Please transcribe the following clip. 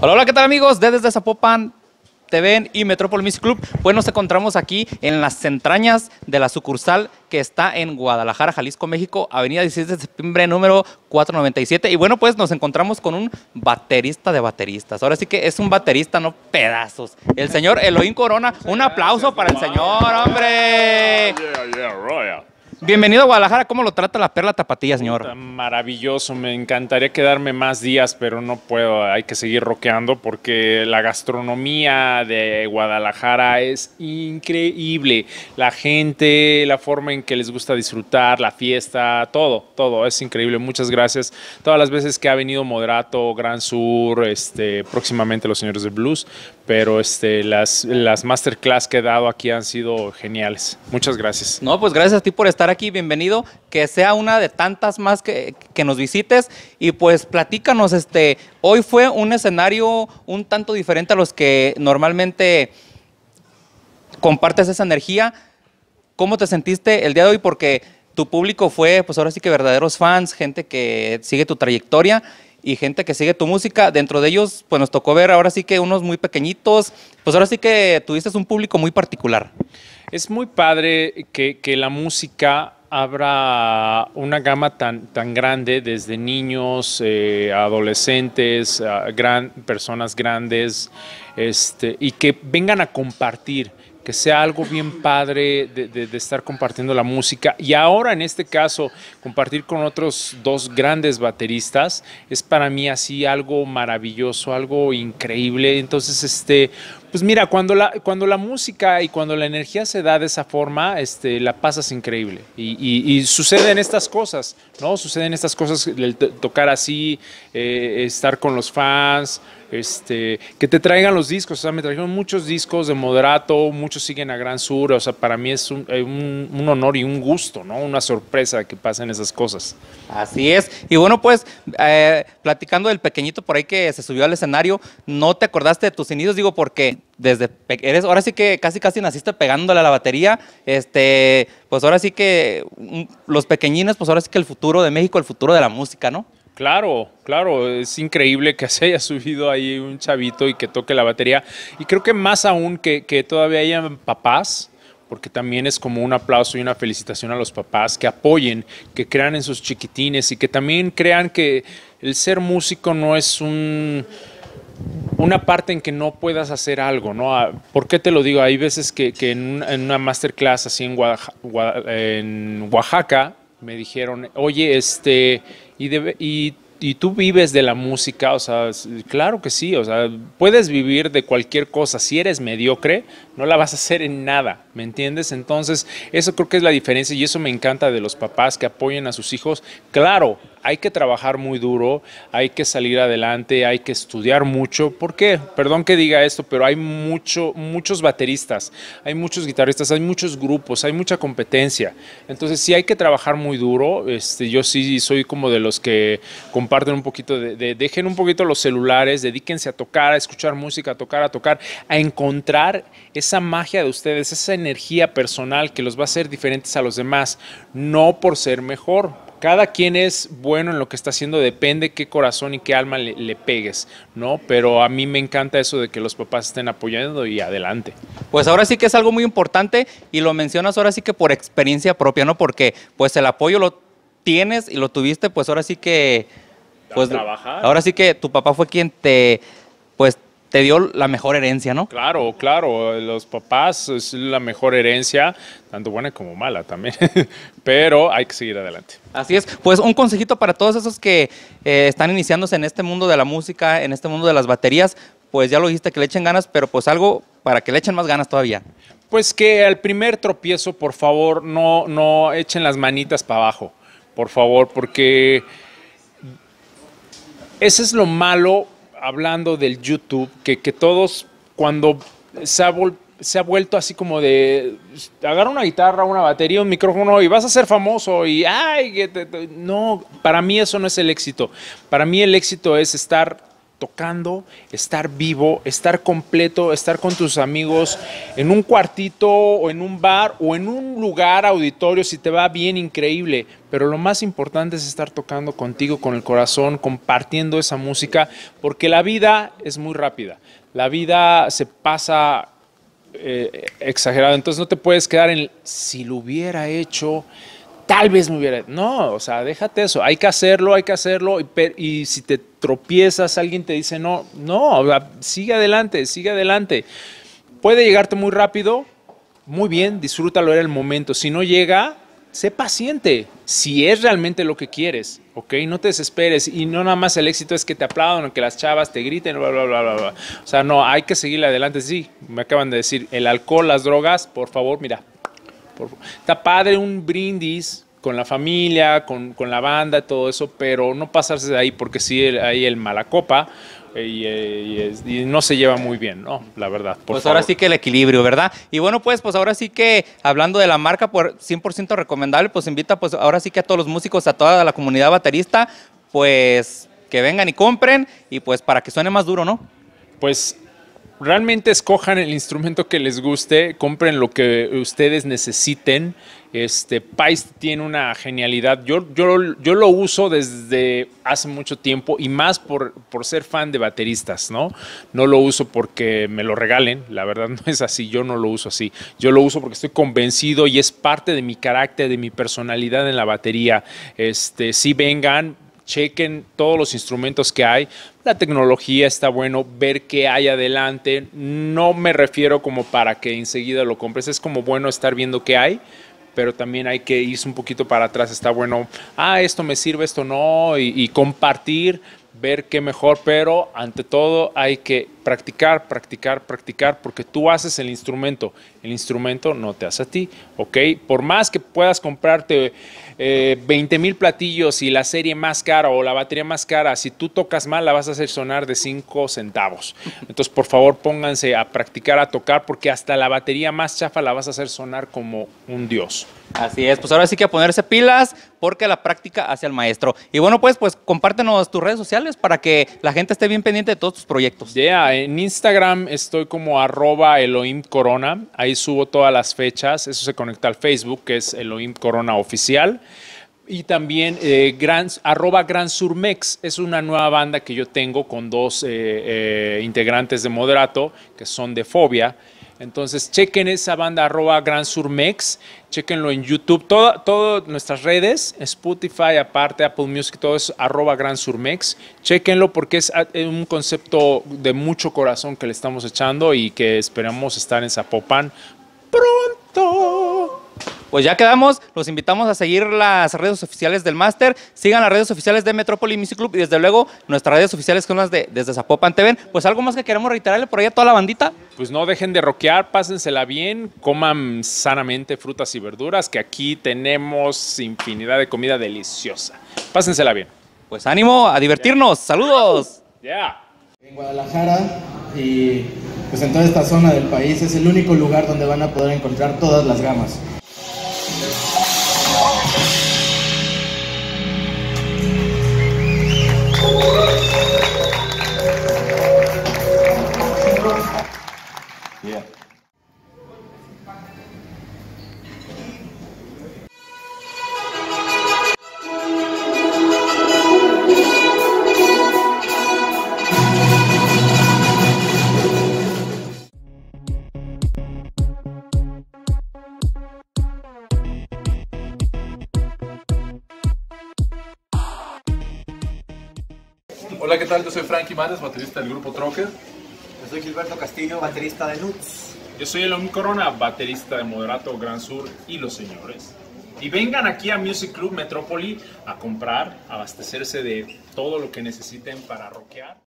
Hola, hola, ¿qué tal amigos? desde Zapopan TV y Metrópolis Club, pues nos encontramos aquí en las entrañas de la sucursal que está en Guadalajara, Jalisco, México, Avenida 16 de septiembre número 497. Y bueno, pues nos encontramos con un baterista de bateristas. Ahora sí que es un baterista, no pedazos. El señor Elohim Corona. Un aplauso para el señor, hombre. Yeah, yeah, Bienvenido a Guadalajara. ¿Cómo lo trata la perla tapatía, señor? Maravilloso. Me encantaría quedarme más días, pero no puedo. Hay que seguir roqueando porque la gastronomía de Guadalajara es increíble. La gente, la forma en que les gusta disfrutar, la fiesta, todo, todo. Es increíble. Muchas gracias. Todas las veces que ha venido Moderato, Gran Sur, este, próximamente los señores de Blues, pero este, las, las masterclass que he dado aquí han sido geniales. Muchas gracias. No, pues gracias a ti por estar aquí, bienvenido, que sea una de tantas más que, nos visites y pues platícanos, este, hoy fue un escenario un tanto diferente a los que normalmente compartes esa energía. ¿Cómo te sentiste el día de hoy? Porque tu público fue, pues ahora sí que verdaderos fans, gente que sigue tu trayectoria y gente que sigue tu música. Dentro de ellos, pues nos tocó ver ahora sí que unos muy pequeñitos, pues ahora sí que tuviste un público muy particular. Es muy padre que, la música abra una gama tan, grande, desde niños, eh, adolescentes, personas grandes, este, y que vengan a compartir que sea algo bien padre de, estar compartiendo la música. Y ahora en este caso, compartir con otros dos grandes bateristas es para mí así algo maravilloso, algo increíble. Entonces, este, pues mira, cuando la, cuando la música y cuando la energía se da de esa forma, este, la pasas increíble. Y, suceden estas cosas, ¿no? Suceden estas cosas, tocar así, eh, estar con los fans, este, que te traigan los discos. O sea, me trajeron muchos discos de Moderato, muchos siguen a Gran Sur. O sea, para mí es un, eh, honor y un gusto, ¿no? Una sorpresa que pasen esas cosas. Así es. Y bueno, pues, eh, platicando del pequeñito por ahí que se subió al escenario, ¿no te acordaste de tus inicios? Digo, ¿por qué? desde eres ahora sí que casi casi naciste pegándole a la batería, este, pues ahora sí que mm, los pequeñines, pues ahora sí que el futuro de México, el futuro de la música, ¿no? Claro, claro, es increíble que se haya subido ahí un chavito y que toque la batería. Y creo que más aún que, que todavía hayan papás, porque también es como un aplauso y una felicitación a los papás que apoyen, que crean en sus chiquitines y que también crean que el ser músico no es un una parte en que no puedas hacer algo, ¿no? Ah, ¿Por qué te lo digo? Hay veces que, en, una masterclass así en Oaxaca, en Oaxaca me dijeron, oye, este, y, tú vives de la música, o sea, claro que sí, o sea, puedes vivir de cualquier cosa, si eres mediocre, no la vas a hacer en nada, ¿Me entiendes? Entonces, eso creo que es la diferencia y eso me encanta de los papás que apoyen a sus hijos. Claro, hay que trabajar muy duro, hay que salir adelante, hay que estudiar mucho. ¿Por qué? Perdón que diga esto, pero hay mucho, muchos bateristas, hay muchos guitarristas, hay muchos grupos, hay mucha competencia. Entonces sí hay que trabajar muy duro. Este, yo sí soy como de los que comparten un poquito, de, dejen un poquito los celulares, dedíquense a tocar, a escuchar música, a tocar, a tocar, a encontrar esa magia de ustedes, esa energía energía personal que los va a hacer diferentes a los demás, no por ser mejor. Cada quien es bueno en lo que está haciendo, depende qué corazón y qué alma le, pegues, ¿no? Pero a mí me encanta eso de que los papás estén apoyando y adelante. Pues ahora sí que es algo muy importante y lo mencionas ahora sí que por experiencia propia, ¿no? Porque pues el apoyo lo tienes y lo tuviste, pues ahora sí que... Pues, trabajar. Ahora sí que tu papá fue quien te, pues te dio la mejor herencia, ¿no? Claro, claro, los papás es la mejor herencia, tanto buena como mala también, pero hay que seguir adelante. Así es, pues un consejito para todos esos que eh, están iniciándose en este mundo de la música, en este mundo de las baterías, pues ya lo dijiste que le echen ganas, pero pues algo para que le echen más ganas todavía. Pues que al primer tropiezo, por favor, no, no echen las manitas para abajo, por favor, porque ese es lo malo hablando del YouTube, que, todos cuando se ha, se ha vuelto así como de agarra una guitarra, una batería, un micrófono y vas a ser famoso y ay, no, para mí eso no es el éxito. Para mí el éxito es estar tocando, estar vivo, estar completo, estar con tus amigos en un cuartito o en un bar o en un lugar auditorio si te va bien increíble, pero lo más importante es estar tocando contigo con el corazón, compartiendo esa música, porque la vida es muy rápida. La vida se pasa eh, exagerado, entonces no te puedes quedar en si lo hubiera hecho tal vez me hubiera... No, o sea, déjate eso, hay que hacerlo, hay que hacerlo, y, si te tropiezas, alguien te dice, no, no, o sea, sigue adelante, sigue adelante. Puede llegarte muy rápido, muy bien, disfrútalo, era el momento. Si no llega, sé paciente, si es realmente lo que quieres, ¿ok? No te desesperes y no nada más el éxito es que te aplaudan o que las chavas te griten, bla, bla, bla, bla. O sea, no, hay que seguir adelante. Sí, me acaban de decir, el alcohol, las drogas, por favor, mira, está padre un brindis con la familia, con, la banda, todo eso, pero no pasarse de ahí porque sí, hay el mala copa eh, eh, y, no se lleva muy bien, ¿no? La verdad. pues ahora sí que el equilibrio, ¿verdad? Y bueno, pues, pues ahora sí que hablando de la marca, pues, por 100% recomendable, pues invita pues ahora sí que a todos los músicos, a toda la comunidad baterista, pues que vengan y compren y pues para que suene más duro, ¿no? Pues realmente escojan el instrumento que les guste, compren lo que ustedes necesiten. Este Paist tiene una genialidad. Yo, yo, yo lo uso desde hace mucho tiempo y más por, por ser fan de bateristas, ¿no? No lo uso porque me lo regalen, la verdad no es así, yo no lo uso así. Yo lo uso porque estoy convencido y es parte de mi carácter, de mi personalidad en la batería. Este, si vengan, chequen todos los instrumentos que hay. La tecnología está bueno, ver qué hay adelante. No me refiero como para que enseguida lo compres, es como bueno estar viendo qué hay, pero también hay que irse un poquito para atrás. Está bueno, ah, esto me sirve, esto no, y, y compartir, ver qué mejor, pero ante todo hay que practicar, practicar, practicar, porque tú haces el instrumento, el instrumento no te hace a ti, ¿ok? Por más que puedas comprarte 20 eh, mil platillos y la serie más cara o la batería más cara, si tú tocas mal la vas a hacer sonar de 5 centavos. Entonces, por favor, pónganse a practicar, a tocar, porque hasta la batería más chafa la vas a hacer sonar como un dios. Así es, pues ahora sí que a ponerse pilas, porque la práctica hace al maestro. Y bueno, pues, pues compártenos tus redes sociales para que la gente esté bien pendiente de todos tus proyectos. Yeah, en Instagram estoy como arroba Elohim Corona. Ahí subo todas las fechas. Eso se conecta al Facebook, que es Elohim Corona Oficial. Y también eh, gran, arroba Es una nueva banda que yo tengo con dos eh, eh, integrantes de Moderato, que son de Fobia. Entonces chequen esa banda arroba Gran Sur chequenlo en YouTube, todas nuestras redes, Spotify aparte, Apple Music, todo es arroba Gran Sur chequenlo porque ah, es un concepto de mucho corazón que le estamos echando y que esperamos estar en Zapopan pronto pues ya quedamos. Los invitamos a seguir las redes oficiales del máster. Sigan las redes oficiales de Metrópoli Music Club y desde luego nuestras redes oficiales son las de desde Zapopan TV. Pues algo más que queremos reiterarle por ahí a toda la bandita. Pues no dejen de rockear, pásensela bien, coman sanamente frutas y verduras, que aquí tenemos infinidad de comida deliciosa. Pásensela bien. Pues ánimo a divertirnos. Saludos. Ya. En Guadalajara y pues en toda esta zona del país es el único lugar donde van a poder encontrar todas las gamas. Hola, ¿qué tal? Yo soy Frankie Males, baterista del grupo Trocker. Yo soy Gilberto Castillo, baterista de Nuts. Yo soy Elon Corona, baterista de Moderato Gran Sur y Los Señores. Y vengan aquí a Music Club Metrópoli a comprar, abastecerse de todo lo que necesiten para rockear.